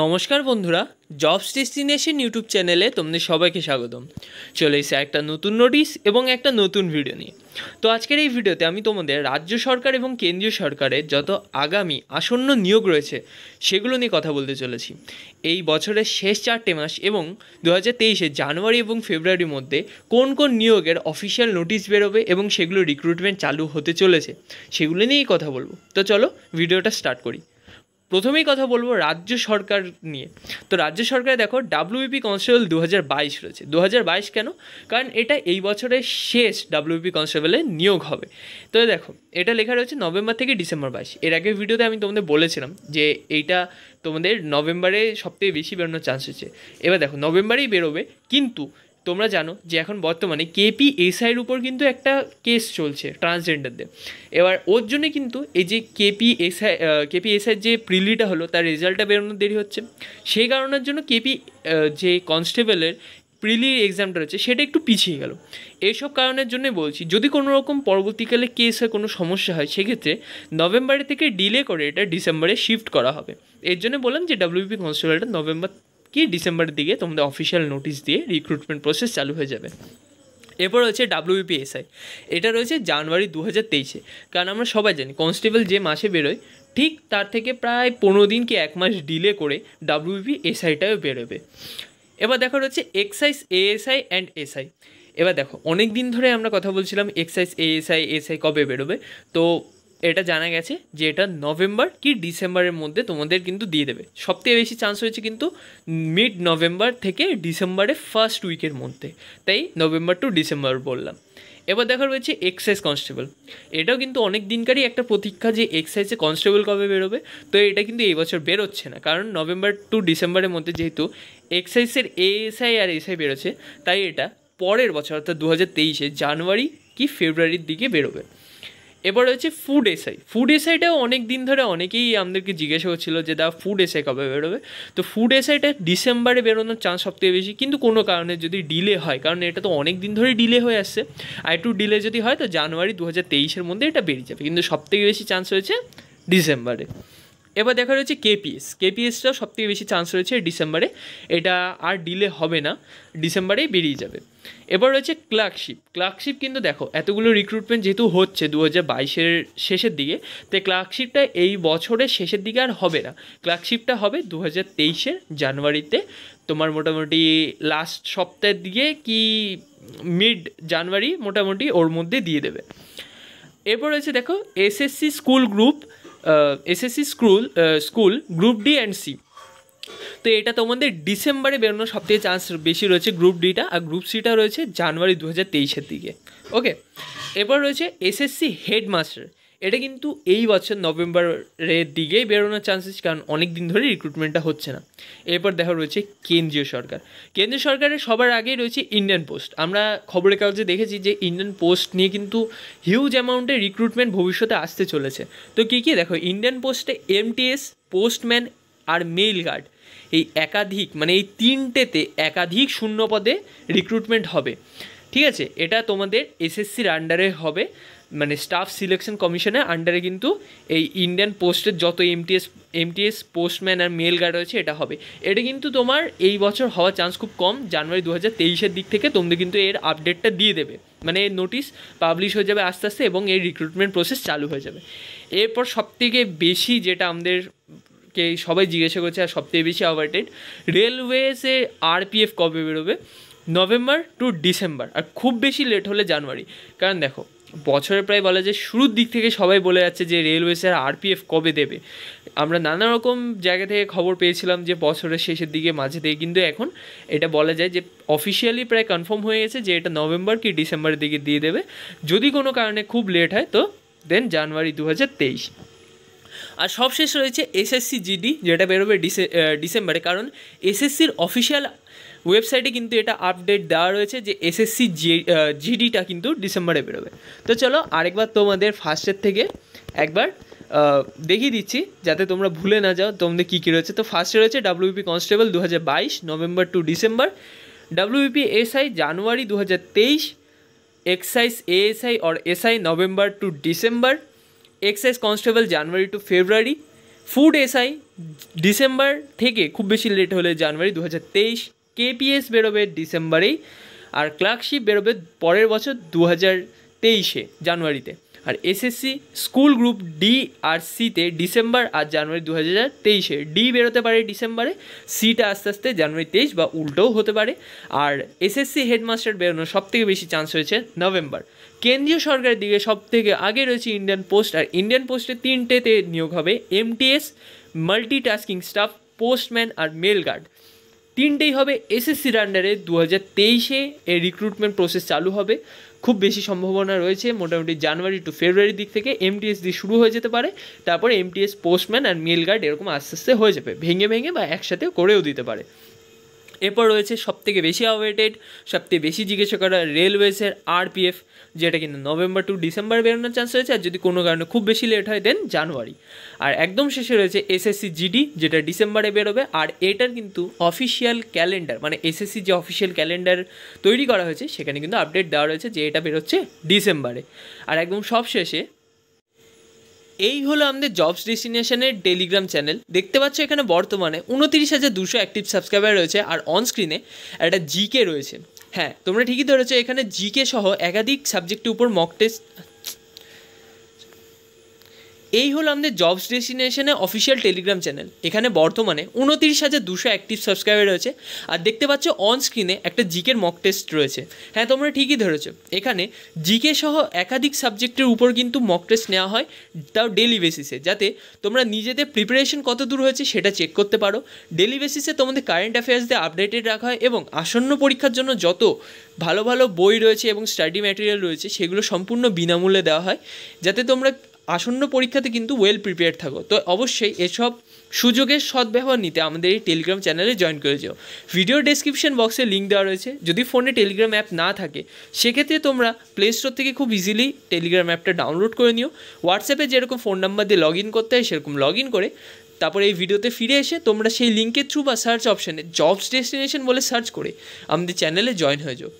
নমস্কার বন্ধুরা jobs destination YouTube চ্যানেলে তোমাদের সবাইকে স্বাগতম চলে এসে একটা নতুন নোটিস এবং একটা নতুন ভিডিও নিয়ে তো আজকের এই ভিডিওতে আমি তোমাদের রাজ্য সরকার এবং কেন্দ্রীয় সরকারের যত আগামী আসন্ন নিয়োগ রয়েছে সেগুলো নিয়ে কথা বলতে চলেছি এই বছরের শেষ চারটে মাস এবং দু হাজার জানুয়ারি এবং ফেব্রুয়ারির মধ্যে কোন কোন নিয়োগের অফিসিয়াল নোটিশ বেরোবে এবং সেগুলো রিক্রুটমেন্ট চালু হতে চলেছে সেগুলো নিয়েই কথা বলবো তো চলো ভিডিওটা স্টার্ট করি প্রথমেই কথা বলবো রাজ্য সরকার নিয়ে তো রাজ্য সরকারে দেখো ডাব্লিউপি কনস্টেবল দু হাজার বাইশ রয়েছে দু হাজার বাইশ কেন কারণ এটা এই বছরের শেষ ডাব্লিউপি কনস্টেবলে e নিয়োগ হবে তো দেখো এটা লেখা রয়েছে নভেম্বর থেকে ডিসেম্বর বাইশ এর আগের ভিডিওতে আমি তোমাদের বলেছিলাম যে এইটা তোমাদের নভেম্বরে সবথেকে বেশি বেরোনোর চান্স হচ্ছে এবার দেখো নভেম্বরেই বেরোবে কিন্তু তোমরা জানো যে এখন বর্তমানে কেপি এসআইয়ের উপর কিন্তু একটা কেস চলছে ট্রান্সজেন্ডারদের এবার ওর জন্যে কিন্তু এই যে কেপি এসআই কেপি এসআইয়ের যে প্রিলিটা হলো তার রেজাল্টটা বেরোনোর দেরি হচ্ছে সেই কারণের জন্য কেপি যে কনস্টেবলের প্রিলির এক্সামটা রয়েছে সেটা একটু পিছিয়ে গেল এইসব কারণের জন্য বলছি যদি কোনো রকম পরবর্তীকালে কেস হয় কোনো সমস্যা হয় সেক্ষেত্রে নভেম্বরে থেকে ডিলে করে এটা ডিসেম্বরে শিফট করা হবে এর জন্য বললাম যে ডাব্লিউপি কনস্টেবলটা নভেম্বর কি ডিসেম্বরের দিকে তোমাদের অফিসিয়াল নোটিশ দিয়ে রিক্রুটমেন্ট প্রসেস চালু হয়ে যাবে এরপর রয়েছে ডাব্লিউবিপিএসআই এটা রয়েছে জানুয়ারি দু হাজার তেইশে কারণ আমরা সবাই জানি কনস্টেবল যে মাসে বেরোয় ঠিক তার থেকে প্রায় পনেরো দিন কি এক মাস ডিলে করে ডাব্লিউবি এসআইটাও বেরোবে এবার দেখা রয়েছে এক্সাইজ এএসআই অ্যান্ড এসআই এবার দেখো অনেক দিন ধরে আমরা কথা বলছিলাম এক্সাইজ এএসআই এসআই কবে বেরোবে তো এটা জানা গেছে যে এটা নভেম্বর কি ডিসেম্বরের মধ্যে তোমাদের কিন্তু দিয়ে দেবে সবথেকে বেশি চান্স হয়েছে কিন্তু মিড নভেম্বর থেকে ডিসেম্বরের ফার্স্ট উইকের মধ্যে তাই নভেম্বর টু ডিসেম্বর বললাম এবার দেখা রয়েছে এক্সাইজ কনস্টেবল এটাও কিন্তু অনেক দিনকারই একটা প্রতীক্ষা যে এক্সাইজে কনস্টেবল কবে বেরোবে তো এটা কিন্তু এই বছর বেরোচ্ছে না কারণ নভেম্বর টু ডিসেম্বরের মধ্যে যেহেতু এক্সাইজের এএসআই আর এসআই বেরোচ্ছে তাই এটা পরের বছর অর্থাৎ দু হাজার তেইশে জানুয়ারি কি ফেব্রুয়ারির দিকে বেরোবে এবার হচ্ছে ফুড এসআই ফুড এসআইটাও অনেক দিন ধরে অনেকেই আমাদেরকে জিজ্ঞাসা করছিল যে দা ফুড এসআই কবে বেরোবে তো ফুড এসআইটা ডিসেম্বরে বেরোনোর চান্স সবথেকে বেশি কিন্তু কোনো কারণে যদি ডিলে হয় কারণ এটা তো অনেক দিন ধরে ডিলে হয়ে আসছে আর টু ডিলে যদি হয় তো জানুয়ারি দু হাজার তেইশের মধ্যে এটা বেরিয়ে যাবে কিন্তু সবথেকে বেশি চান্স হয়েছে ডিসেম্বরে এবার দেখা রয়েছে কেপিএস কেপিএসটা সবথেকে বেশি চান্স রয়েছে ডিসেম্বরে এটা আর ডিলে হবে না ডিসেম্বরেই বেরিয়ে যাবে এবার রয়েছে ক্লার্কশিপ ক্লার্কশিপ কিন্তু দেখো এতগুলো রিক্রুটমেন্ট যেহেতু হচ্ছে দু হাজার বাইশের শেষের দিকে তো ক্লার্কশিপটা এই বছরের শেষের দিকে আর হবে না ক্লার্কশিপটা হবে দু হাজার জানুয়ারিতে তোমার মোটামুটি লাস্ট সপ্তাহের দিকে কি মিড জানুয়ারি মোটামুটি ওর মধ্যে দিয়ে দেবে এরপর রয়েছে দেখো SSC school group SSC school school group D and C তো এটা তোমাদের ডিসেম্বরে বেরোনোর সবথেকে চান্স বেশি রয়েছে গ্রুপ ডিটা আর গ্রুপ সিটা রয়েছে জানুয়ারি দু হাজার তেইশের দিকে ওকে এরপর রয়েছে এসএসসি হেডমাস্টার এটা কিন্তু এই বছর নভেম্বরের দিকেই বেরোনোর চান্সেস কারণ অনেক দিন ধরে রিক্রুটমেন্টটা হচ্ছে না এরপর দেখা রয়েছে কেন্দ্রীয় সরকার কেন্দ্রীয় সরকারের সবার আগেই রয়েছে ইন্ডিয়ান পোস্ট আমরা খবরের কাগজে দেখেছি যে ইন্ডিয়ান পোস্ট নিয়ে কিন্তু হিউজ অ্যামাউন্টে রিক্রুটমেন্ট ভবিষ্যতে আসতে চলেছে তো কী কী দেখো ইন্ডিয়ান পোস্টে এমটিএস পোস্টম্যান আর মেইল গার্ড এই একাধিক মানে এই তিনটেতে একাধিক শূন্য পদে রিক্রুটমেন্ট হবে ঠিক আছে এটা তোমাদের এসএসসির আন্ডারে হবে মানে স্টাফ সিলেকশন কমিশনের আন্ডারে কিন্তু এই ইন্ডিয়ান পোস্টের যত এমটিএস এমটিএস পোস্টম্যান আর মেল গার্ড রয়েছে এটা হবে এটা কিন্তু তোমার এই বছর হওয়ার চান্স খুব কম জানুয়ারি দু হাজার তেইশের দিক থেকে তোমাদের কিন্তু এর আপডেটটা দিয়ে দেবে মানে নোটিশ পাবলিশ হয়ে যাবে আস্তে আস্তে এবং এই রিক্রুটমেন্ট প্রসেস চালু হয়ে যাবে এরপর সবথেকে বেশি যেটা আমাদের কে সবাই জিজ্ঞাসা করছে আর সবথেকে বেশি অ্যাভার্টেড রেলওয়েসে আরপিএফ কবে বেরোবে নভেম্বর টু ডিসেম্বর আর খুব বেশি লেট হলে জানুয়ারি কারণ দেখো বছরে প্রায় বলা যায় শুরুর দিক থেকে সবাই বলে যাচ্ছে যে রেলওয়ে স্যার আরপিএফ কবে দেবে আমরা নানা রকম জায়গা থেকে খবর পেয়েছিলাম যে বছরের শেষের দিকে মাঝে থেকে কিন্তু এখন এটা বলা যায় যে অফিসিয়ালি প্রায় কনফার্ম হয়ে গেছে যে এটা নভেম্বর কি ডিসেম্বরের দিকে দিয়ে দেবে যদি কোনো কারণে খুব লেট হয় তো দেন জানুয়ারি দু আর সবশেষ রয়েছে এসএসসি জিডি যেটা বেরোবে ডিসে ডিসেম্বরে কারণ এসএসসির অফিসিয়াল ওয়েবসাইটে কিন্তু এটা আপডেট দেওয়া রয়েছে যে এসএসসি জিডিটা কিন্তু ডিসেম্বরে বেরোবে তো চলো আরেকবার তোমাদের ফার্স্টের থেকে একবার দেখিয়ে দিচ্ছি যাতে তোমরা ভুলে না যাও তোমাদের কী কী রয়েছে তো ফার্স্টে রয়েছে ডাব্লিউপি কনস্টেবল দু November to December WP SI January দু হাজার তেইশ excise ASI or SI November to December excise constable January to February food SI December থেকে খুব বেশি লেট হলে জানুয়ারি দু হাজার তেইশ কেপিএস বেরোবে ডিসেম্বরেই আর ক্লার্কশিপ বেরোবে পরের বছর দু হাজার তেইশে জানুয়ারিতে আর এসএসসি স্কুল গ্রুপ ডি আর সিতে ডিসেম্বর আর জানুয়ারি দু হাজার তেইশে ডি বেরোতে পারে ডিসেম্বরে সিটা আস্তে আস্তে জানুয়ারি তেইশ বা উল্টোও হতে পারে আর এসএসসি হেডমাস্টার বেরোনোর সবথেকে বেশি চান্স হয়েছে নভেম্বর কেন্দ্রীয় সরকারের দিকে সবথেকে আগে রয়েছে ইন্ডিয়ান পোস্ট আর ইন্ডিয়ান পোস্টে তিনটেতে নিয়োগ হবে এমটিএস মাল্টিটাস্কিং স্টাফ পোস্টম্যান আর মেল গার্ড তিনটেই হবে এসএসসির আন্ডারে দু হাজার তেইশে এর রিক্রুটমেন্ট প্রসেস চালু হবে খুব বেশি সম্ভাবনা রয়েছে মোটামুটি জানুয়ারি টু ফেব্রুয়ারির দিক থেকে এমটিএস দিয়ে শুরু হয়ে যেতে পারে তারপরে MTS postman and mail guard এরকম আস্তে আস্তে হয়ে যাবে ভেঙে ভেঙে বা একসাথে করেও দিতে পারে এরপর রয়েছে সবথেকে বেশি আওয়েটেড সবথেকে বেশি জিজ্ঞাসা করা রেলওয়েসের আরপিএফ যেটা কিন্তু নভেম্বর টু ডিসেম্বর বেরোনোর চান্স রয়েছে আর যদি কোনো কারণে খুব বেশি লেট হয় দেন জানুয়ারি আর একদম শেষে রয়েছে এসএসসি জিডি যেটা ডিসেম্বরে বেরোবে আর এটার কিন্তু অফিসিয়াল ক্যালেন্ডার মানে এসএসসি যে অফিসিয়াল ক্যালেন্ডার তৈরি করা হয়েছে সেখানে কিন্তু আপডেট দেওয়া রয়েছে যে এটা বেরোচ্ছে ডিসেম্বরে আর একদম সব শেষে এই হলো আমাদের জবস ডেস্টিনেশনের টেলিগ্রাম চ্যানেল দেখতে পাচ্ছ এখানে বর্তমানে উনতিরিশ হাজার দুশো অ্যাক্টিভ সাবস্ক্রাইবার রয়েছে আর অনস্ক্রিনে একটা জিকে রয়েছে হ্যাঁ তোমরা ঠিকই ধরেছো এখানে জিকে সহ একাধিক সাবজেক্টের উপর মক টেস্ট এই হলো আমাদের জবস ডেস্টিনেশনে অফিসিয়াল টেলিগ্রাম চ্যানেল এখানে বর্তমানে উনতিরিশ হাজার দুশো অ্যাক্টিভ সাবস্ক্রাইবার রয়েছে আর দেখতে পাচ্ছ অন স্ক্রিনে একটা জিকের মক টেস্ট রয়েছে হ্যাঁ তোমরা ঠিকই ধরেছো এখানে জিকে সহ একাধিক সাবজেক্টের উপর কিন্তু মক টেস্ট নেওয়া হয় তাও ডেলি বেসিসে যাতে তোমরা নিজেদের প্রিপারেশন কত দূর হয়েছে সেটা চেক করতে পারো ডেলি বেসিসে তোমাদের কারেন্ট অ্যাফেয়ার্স দিয়ে আপডেটেড রাখা হয় এবং আসন্ন পরীক্ষার জন্য যত ভালো ভালো বই রয়েছে এবং স্টাডি ম্যাটেরিয়াল রয়েছে সেগুলো সম্পূর্ণ বিনামূল্যে দেওয়া হয় যাতে তোমরা আসন্ন পরীক্ষাতে কিন্তু ওয়েল প্রিপেয়ার থাকো তো অবশ্যই এসব সুযোগের সদ্ব্যবহার নিতে আমাদের এই টেলিগ্রাম চ্যানেলে জয়েন করে যাও ভিডিও ডেসক্রিপশন বক্সে লিঙ্ক দেওয়া রয়েছে যদি ফোনে টেলিগ্রাম অ্যাপ না থাকে সেক্ষেত্রে তোমরা প্লে স্টোর থেকে খুব ইজিলি টেলিগ্রাম অ্যাপটা ডাউনলোড করে নিও হোয়াটসঅ্যাপে যেরকম ফোন নাম্বার দিয়ে লগ ইন করতে হয় সেরকম লগ ইন করে তারপর এই ভিডিওতে ফিরে এসে তোমরা সেই লিঙ্কের থ্রু বা সার্চ অপশানে জবস ডেস্টিনেশন বলে সার্চ করে আমাদের চ্যানেলে জয়েন হয়ে যাও